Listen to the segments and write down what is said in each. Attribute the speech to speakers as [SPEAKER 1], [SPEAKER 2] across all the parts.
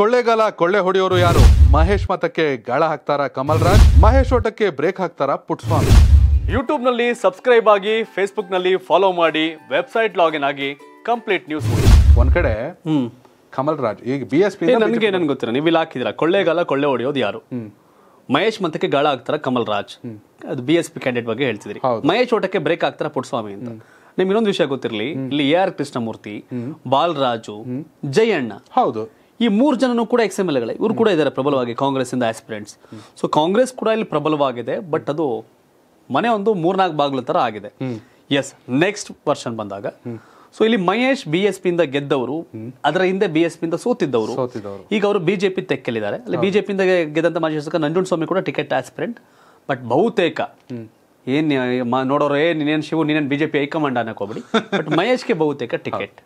[SPEAKER 1] ಕೊಳ್ಳೆಗಾಲ ಕೊಳ್ಳೆ ಹೊಡೆಯೋರು ಯಾರು ಮಹೇಶ್ ಮತಕ್ಕೆ ಗಾಳ ಹಾಕ್ತಾರ ಕಮಲ್ ರಾಜ್ ಮಹೇಶ್ ಓಟಕ್ಕೆ ಬ್ರೇಕ್ ಹಾಕ್ತಾರ ಪುಟ್ಸ್ವಾಮಿ
[SPEAKER 2] ಯೂಟ್ಯೂಬ್ ನಲ್ಲಿ ಸಬ್ಸ್ಕ್ರೈಬ್ ಆಗಿ ಫೇಸ್ಬುಕ್ ನಲ್ಲಿ ಫಾಲೋ ಮಾಡಿ ವೆಬ್ಸೈಟ್ ಲಾಗಿನ್ ಆಗಿ ಕಂಪ್ಲೀಟ್ ನ್ಯೂಸ್
[SPEAKER 1] ಒಂದ್ ಕಡೆ ಕಮಲ್ ರಾಜ್ ಈಗ ಬಿ ಎಸ್ ಪಿ ನನಗೆ
[SPEAKER 2] ಏನೇನು ಗೊತ್ತಿಲ್ಲ ನೀವು ಇಲ್ಲಿ ಹಾಕಿದ್ರ ಕೊಳ್ಳೆಗಾಲ ಕೊಳ್ಳೆ ಹೊಡೆಯೋದು ಯಾರು ಮಹೇಶ್ ಮತಕ್ಕೆ ಗಾಳ ಹಾಕ್ತಾರ ಕಮಲ್ ರಾಜ್ ಅದು ಬಿ ಎಸ್ ಪಿ ಕ್ಯಾಂಡಿಡೇಟ್ ಬಗ್ಗೆ ಹೇಳ್ತಿದ್ರಿ ಮಹೇಶ್ ಓಟಕ್ಕೆ ಬ್ರೇಕ್ ಹಾಕ್ತಾರ ಪುಟ್ಸ್ವಾಮಿ ಅಂತ ನಿಮ್ ಇನ್ನೊಂದು ವಿಷಯ ಗೊತ್ತಿರಲಿ ಇಲ್ಲಿ ಎ ಆರ್ ಕೃಷ್ಣಮೂರ್ತಿ ಬಾಲರಾಜು ಜಯಣ್ಣ ಹೌದು ಈ ಮೂರು ಜನನು ಕೂಡ ಎಕ್ಸ್ ಎಮ್ ಎಲ್ಗಳೇ ಇವರು ಕೂಡ ಇದ್ದಾರೆ ಪ್ರಬಲವಾಗಿ ಕಾಂಗ್ರೆಸ್ ಇಂದ ಆಸ್ಪಿರೆಂಟ್ಸ್ ಸೊ ಕಾಂಗ್ರೆಸ್ ಕೂಡ ಇಲ್ಲಿ ಪ್ರಬಲವಾಗಿದೆ ಬಟ್ ಅದು ಮನೆ ಒಂದು ಮೂರ್ನಾಲ್ಕು ಬಾಗಿಲು ತರ ಆಗಿದೆ ಎಸ್ ನೆಕ್ಸ್ಟ್ ವರ್ಷನ್ ಬಂದಾಗ ಸೊ ಇಲ್ಲಿ ಮಹೇಶ್ ಬಿ ಎಸ್ ಪಿಯಿಂದ ಗೆದ್ದವರು ಅದರ ಹಿಂದೆ ಬಿ ಎಸ್ ಪಿಯಿಂದ ಸೋತಿದ್ದವರು ಈಗ ಅವರು ಬಿಜೆಪಿ ತೆಕ್ಕಲಿದ್ದಾರೆ ಅಲ್ಲಿ ಬಿಜೆಪಿಯಿಂದ ಗೆದ್ದಂತ ಮಾಜಿ ಶಾಸಕ ನಂಜುಂಡ್ ಸ್ವಾಮಿ ಕೂಡ ಟಿಕೆಟ್ ಆಸ್ಪಿರೆಂಟ್ ಬಟ್ ಬಹುತೇಕ ಏನ್ ನೋಡೋರು ಏ ನೀನೇನು ಶಿವು ನೀನೇನು ಬಿಜೆಪಿ ಹೈಕಮಾಂಡ್ ಅನ್ನಕೋಬೇಡಿ ಬಟ್ ಮಹೇಶ್ಗೆ ಬಹುತೇಕ ಟಿಕೆಟ್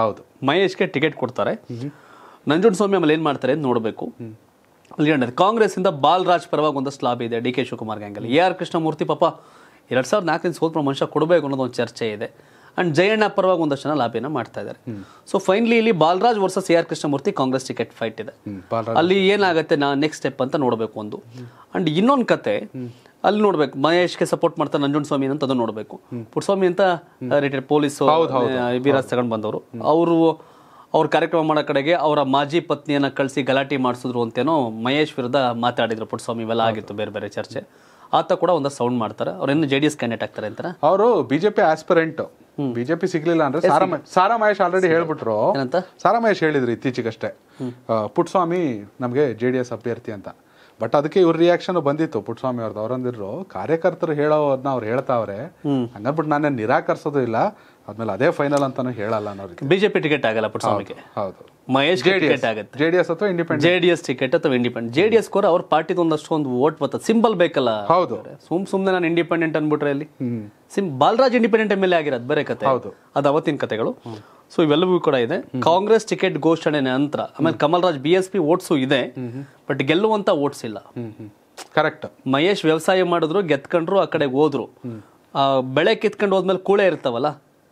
[SPEAKER 2] ಹೌದು ಮಹೇಶ್ಗೆ ಟಿಕೆಟ್ ಕೊಡ್ತಾರೆ ನಂಜುಂಡಸ್ವಾಮಿ ಆಮೇಲೆ ಏನು ಮಾಡ್ತಾರೆ ನೋಡಬೇಕು ಲೀಡರ್ ಕಾಂಗ್ರೆಸ್ ಇಂದ ಬಾಲರಾಜ್ ಪರವಾಗಿ ಒಂದಷ್ಟು ಲಾಭ ಇದೆ ಡಿ ಕೆ ಶಿವಕುಮಾರ್ ಗ್ಯಾಂಗಲ್ಲಿ ಎ ಆರ್ ಕೃಷ್ಣಮೂರ್ತಿ ಪಾಪ ಎರಡು ಸಾವಿರದ ನಾಲ್ಕರಿಂದ ಸೋತ್ರ ಮನುಷ್ಯ ಕೊಡಬೇಕು ಅನ್ನೋದು ಒಂದು ಚರ್ಚೆ ಇದೆ ಅಂಡ್ ಜಯಣ್ಣ ಪರವಾಗಿ ಒಂದಷ್ಟು ಜನ ಲಾಭಿಯನ್ನು ಮಾಡ್ತಾ ಇದ್ದಾರೆ ಸೊ ಫೈನಲಿ ಇಲ್ಲಿ Balaraj versus A R Krishnamurthy Congress ticket fight ಇದೆ ಅಲ್ಲಿ ಏನಾಗುತ್ತೆ ನಾ ನೆಕ್ಸ್ಟ್ ಸ್ಟೆಪ್ ಅಂತ ನೋಡಬೇಕು ಒಂದು ಅಂಡ್ ಇನ್ನೊಂದು ಕತೆ ಅಲ್ಲಿ ನೋಡ್ಬೇಕು ಮಹೇಶ್ಗೆ ಸಪೋರ್ಟ್ ನಂಜುನ್ ಸ್ವಾಮಿ ಅಂತ ಅದನ್ನು ನೋಡಬೇಕು ಪುಟ್ಸ್ವಾಮಿ ಅಂತ ರಿಟೈರ್ಡ್ ಪೊಲೀಸ್ ತಗೊಂಡ್ ತಗೊಂಡು ಬಂದವರು ಅವರು ಅವ್ರ ಕಾರ್ಯಕ್ರಮ ಮಾಡೋ ಕಡೆಗೆ ಅವರ ಮಾಜಿ ಪತ್ನಿಯನ್ನು ಕಳಿಸಿ ಗಲಾಟೆ ಮಾಡಿಸಿದ್ರು ಅಂತೇನೋ ಮಹೇಶ್ ವಿರುದ್ಧ ಮಾತಾಡಿದ್ರು ಪುಟ್ಟಸ್ವಾಮಿ ಇವೆಲ್ಲ ಆಗಿತ್ತು ಬೇರೆ ಬೇರೆ ಚರ್ಚೆ ಆತ ಕೂಡ ಒಂದು ಸೌಂಡ್ ಮಾಡ್ತಾರೆ ಅವ್ರು ಇನ್ನು ಜೆ ಡಿ ಎಸ್ ಕ್ಯಾಂಡಿಡೇಟ್ ಆಗ್ತಾರೆ ಅಂತಾರೆ
[SPEAKER 1] ಅವರು ಬಿಜೆಪಿ ಆಸ್ಪಿರೆಂಟ್ ಬಿಜೆಪಿ ಸಿಗ್ಲಿಲ್ಲ ಅಂದ್ರೆ ಸಾರಾ ಮಹೇಶ್ ಆಲ್ರೆಡಿ ಹೇಳ್ಬಿಟ್ರು ಸಾರಾ ಮಹೇಶ್ ಹೇಳಿದ್ರು ಇತ್ತೀಚೆಗಷ್ಟೇ ಪುಟ್ಸ್ವಾಮಿ ನಮಗೆ ಜೆ ಡಿ ಎಸ್ ಅಭ್ಯರ್ಥಿ ಅಂತ ಬಟ್ ಅದಕ್ಕೆ ಇವ್ರ ರಿಯಾಕ್ಷನ್ ಬಂದಿತ್ತು ಪುಟ್ಟಸ್ವಾಮಿ ಅವ್ರದ್ದು ಅವರಂದಿರು ಕಾರ್ಯಕರ್ತರು ಹೇಳೋದನ್ನ ಅವ್ರು ಹೇಳ್ತಾವ್ರೆ ಹಂಗಂದ್ಬಿಟ್ಟು ನಾನು ನಿರಾಕರಿಸೋದು ಇಲ್ಲ ಆದ್ಮೇಲೆ ಅದೇ ಫೈನಲ್ ಅಂತಾನು ಹೇಳಲ್ಲ
[SPEAKER 2] ಬಿಜೆಪಿ ಟಿಕೆಟ್ ಆಗಲ್ಲ ಪುಟ್ಟಸ್ವಾಮಿಗೆ ಹೌದು ಮಹೇಶ್ ಟಿಕೆಟ್ ಆಗುತ್ತೆ ಜೆಡಿಎಸ್ ಅಥವಾ ಇಂಡಿಪೆಂಡೆಂಟ್ ಜೆಡಿಎಸ್ ಟಿಕೆಟ್ ಅಥವಾ ಇಂಡಿಪೆಂಡೆಂಟ್ ಜೆಡಿಎಸ್ ಕೋರ್ ಅವ್ರ ಪಾರ್ಟಿಗೆ ಒಂದಷ್ಟು ಒಂದು ವೋಟ್ ಬರ್ತದೆ ಸಿಂಬಲ್ ಬೇಕಲ್ಲ ಹೌದು ಸುಮ್ ಸುಮ್ನೆ ನಾನು ಇಂಡಿಪೆಂಡೆಂಟ್ ಅನ್ಬಿಟ್ರೆ ಅಲ್ಲಿ ಸಿಂ Balaraj independent M L A ಆಗಿರೋದು ಬೇರೆ ಕತೆ ಹೌದು ಅದು ಅವತ್ತಿನ ಕತೆಗಳು ಸೊ ಇವೆಲ್ಲವೂ ಕೂಡ ಇದೆ ಕಾಂಗ್ರೆಸ್ ಟಿಕೆಟ್ ಘೋಷಣೆ ನಂತರ ಆಮೇಲೆ Kamal Raj B S P votes ಇದೆ ಬಟ್ ಗೆಲ್ಲುವಂತ ಓಟ್ಸ್ ಇಲ್ಲ ಕರೆಕ್ಟ್ ಮಹೇಶ್ ವ್ಯವಸಾಯ ಮಾಡಿದ್ರು ಗೆತ್ಕೊಂಡ್ರು ಆ ಕಡೆ ಹೋದ್ರು ಬೆಳೆ ಕಿತ್ಕೊಂಡು ಹೋದ್ಮೇಲೆ ಕೂಳೆ ಇರ್ತಾವಲ್ಲ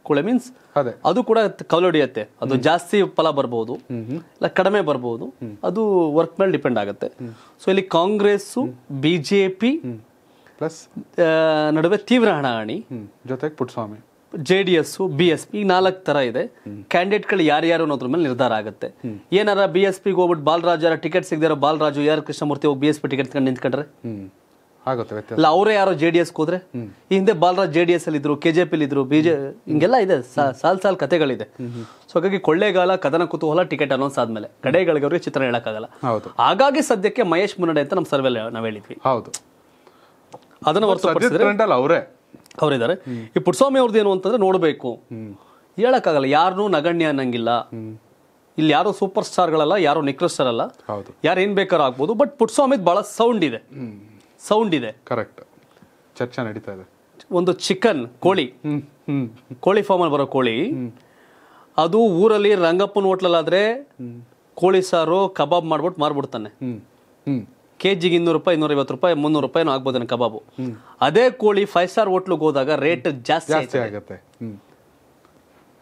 [SPEAKER 2] ಕೂಳೆ ಮೀನ್ಸ್ ಅದು ಕೂಡ ಕವಲೊಡಿಯತ್ತೆ ಅದು ಜಾಸ್ತಿ ಫಲ ಬರ್ಬೋದು ಇಲ್ಲ ಕಡಿಮೆ ಬರ್ಬೋದು ಅದು ವರ್ಕ್ ಮೇಲೆ ಡಿಪೆಂಡ್ ಆಗುತ್ತೆ ಸೊ ಇಲ್ಲಿ ಕಾಂಗ್ರೆಸ್ ಬಿಜೆಪಿ ಪ್ಲಸ್ ನಡುವೆ ತೀವ್ರ ಹಣಾಹಣಿ ಜೊತೆಗೆ Putswamy J D S B S P ನಾಲ್ಕು ತರ ಇದೆ ಯಾರು ಯಾರ್ಯಾರು ಅನ್ನೋದ್ರ ಮೇಲೆ ನಿರ್ಧಾರ ಆಗುತ್ತೆ ಏನಾರ ಬಿ ಎಸ್ ಪಿಗೆ ಹೋಗ್ಬಿಟ್ಟು ಬಾಲರಾಜರ ಟಿಕೆಟ್ ಸಿಗದಿರೋ ಬಾಲರಾಜು ಯಾರು ಕೃಷ್ಣಮೂರ್ತಿ ಹೋಗಿ ಬಿ ಎಸ್ ಪಿ ಟಿಕೆಟ್ ತಗೊಂಡು ನಿಂತ್ಕೊಂಡ್ರೆ ಆಗುತ್ತೆ ಇಲ್ಲ ಅವರೇ ಯಾರೋ ಜೆ ಡಿ ಎಸ್ ಹೋದ್ರೆ ಹಿಂದೆ ಬಾಲರಾಜ್ ಜೆ ಡಿ ಎಸ್ ಅಲ್ಲಿ ಇದ್ರು ಕೆ ಜೆ ಇದ್ರು ಬಿಜೆ ಹಿಂಗೆಲ್ಲ ಇದೆ ಸಾಲ್ ಸಾಲ್ ಕತೆಗಳಿದೆ ಸೊ ಹಾಗಾಗಿ ಕೊಳ್ಳೇಗಾಲ ಕದನ ಕುತೂಹಲ ಟಿಕೆಟ್ ಅನೌನ್ಸ್ ಆದ್ಮೇಲೆ ಕಡೆಗಳಿಗೆ ಅವರಿಗೆ ಚಿತ್ರ ಹೇಳಕ್ಕಾಗಲ್ಲ ಹಾಗಾಗಿ ಸದ್ಯಕ್ಕೆ ಮಹೇಶ್ ಮುನ್ನಡೆ ಅಂತ ನಮ್ಮ ಸರ್ವೆ ನಾವು ಹೇಳಿದ್ವಿ ಹೌದು ಅದನ್ನು ಅವರೇ ಅವರಿದ್ದಾರೆ ಈ ಪುಟ್ಸ್ವಾಮಿ ಅವ್ರದ್ದು ಏನು ಅಂತಂದ್ರೆ ನೋಡಬೇಕು ಹೇಳಕ್ಕಾಗಲ್ಲ ಯಾರನ್ನೂ ನಗಣ್ಯ ಅನ್ನಂಗಿಲ್ಲ ಇಲ್ಲಿ ಯಾರು ಸೂಪರ್ ಸ್ಟಾರ್ಗಳಲ್ಲ ಯಾರೋ ಅಲ್ಲ ಯಾರು ಏನ್ ಬೇಕಾದ್ರೂ ಆಗ್ಬೋದು ಬಟ್ ಪುಟ್ಸ್ವಾಮಿದ್ ಬಹಳ ಸೌಂಡ್ ಇದೆ ಸೌಂಡ್ ಇದೆ
[SPEAKER 1] ಕರೆಕ್ಟ್ ಚರ್ಚೆ ನಡೀತಾ ಇದೆ
[SPEAKER 2] ಒಂದು ಚಿಕನ್ ಕೋಳಿ ಕೋಳಿ ಫಾರ್ಮ್ ಅಲ್ಲಿ ಬರೋ ಕೋಳಿ ಅದು ಊರಲ್ಲಿ ರಂಗಪ್ಪನ ಹೋಟ್ಲಲ್ಲಾದ್ರೆ ಕೋಳಿ ಸಾರು ಕಬಾಬ್ ಮಾಡ್ಬಿಟ್ಟು ಮಾರ್ಬಿಡ್ತಾನೆ ಕೆ ಜಿಗೆ ಇನ್ನೂರು ರೂಪಾಯಿ ಐವತ್ತು ರೂಪಾಯಿ ಮುನ್ನೂರು ರೂಪಾಯಿನೂ ಆಗ್ಬೋದೇನು ಕಬಾಬು ಅದೇ ಕೋಳಿ ಫೈವ್ ಸ್ಟಾರ್ ಹೋಟ್ಲಿಗೆ ಹೋದಾಗ ರೇಟ್ ಜಾಸ್ತಿ ಜಾಸ್ತಿ ಆಗುತ್ತೆ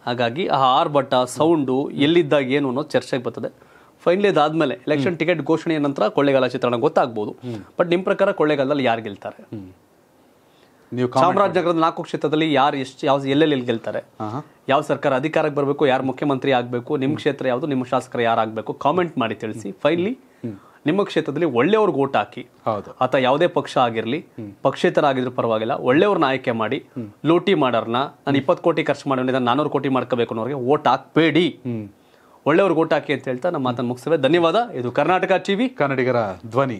[SPEAKER 2] ಹಾಗಾಗಿ ಆ ಆರ್ ಆರ್ಭಟ ಸೌಂಡು ಎಲ್ಲಿದ್ದಾಗ ಏನು ಅನ್ನೋದು ಚರ್ಚೆಗೆ ಬರ್ತದೆ ಫೈನಲಿ ಅದಾದ್ಮೇಲೆ ಎಲೆಕ್ಷನ್ ಟಿಕೆಟ್ ಘೋಷಣೆಯ ನಂತರ ಕೊಳ್ಳೇಗಾಲ ಚಿತ್ರಣ ಗೊತ್ತಾಗ್ಬೋದು ಬಟ್ ನಿಮ್ಮ ಪ್ರಕಾರ ಕೊಳ್ಳೇಗಾಲದಲ್ಲಿ ಯಾರು ಗೆಲ್ತಾರೆ
[SPEAKER 1] ನೀವು ಚಾಮರಾಜನಗರದ
[SPEAKER 2] ನಾಲ್ಕು ಕ್ಷೇತ್ರದಲ್ಲಿ ಯಾರು ಎಷ್ಟು ಯಾವ ಎಲ್ಲೆಲ್ಲಿ ಗೆಲ್ತಾರೆ ಯಾವ ಸರ್ಕಾರ ಅಧಿಕಾರಕ್ಕೆ ಬರಬೇಕು ಯಾರು ಮುಖ್ಯಮಂತ್ರಿ ಆಗಬೇಕು ನಿಮ್ಮ ಕ್ಷೇತ್ರ ಯಾವುದು ನಿಮ್ಮ ಶಾಸಕರು ಯಾರು ಆಗಬೇಕು ಕಾಮೆಂಟ್ ಮಾಡಿ ತಿಳಿಸಿ ಫೈನಲಿ ನಿಮ್ಮ ಕ್ಷೇತ್ರದಲ್ಲಿ ಒಳ್ಳೆಯವ್ರಿಗೆ ಓಟ್ ಹಾಕಿ ಅಥವಾ ಯಾವುದೇ ಪಕ್ಷ ಆಗಿರಲಿ ಆಗಿದ್ರು ಪರವಾಗಿಲ್ಲ ಒಳ್ಳೆಯವ್ರನ್ನ ಆಯ್ಕೆ ಮಾಡಿ ಲೂಟಿ ಮಾಡೋರ್ನ ನಾನು ಇಪ್ಪತ್ತು ಕೋಟಿ ಖರ್ಚು ಮಾಡೋಣ ನಾನೂರು ಕೋಟಿ ಮಾಡ್ಕೋಬೇಕು ಅನ್ನೋರಿಗೆ ಓಟ್ ಹಾಕ್ಬೇಡಿ ಒಳ್ಳೆಯವ್ರಿಗೆ ಓಟ್ ಹಾಕಿ ಅಂತ ಹೇಳ್ತಾ ನಮ್ಮ ಮಾತನ್ನು ಮುಗಿಸ್ತೇವೆ
[SPEAKER 1] ಧನ್ಯವಾದ ಇದು ಕರ್ನಾಟಕ ಟಿವಿ ಕನ್ನಡಿಗರ ಧ್ವನಿ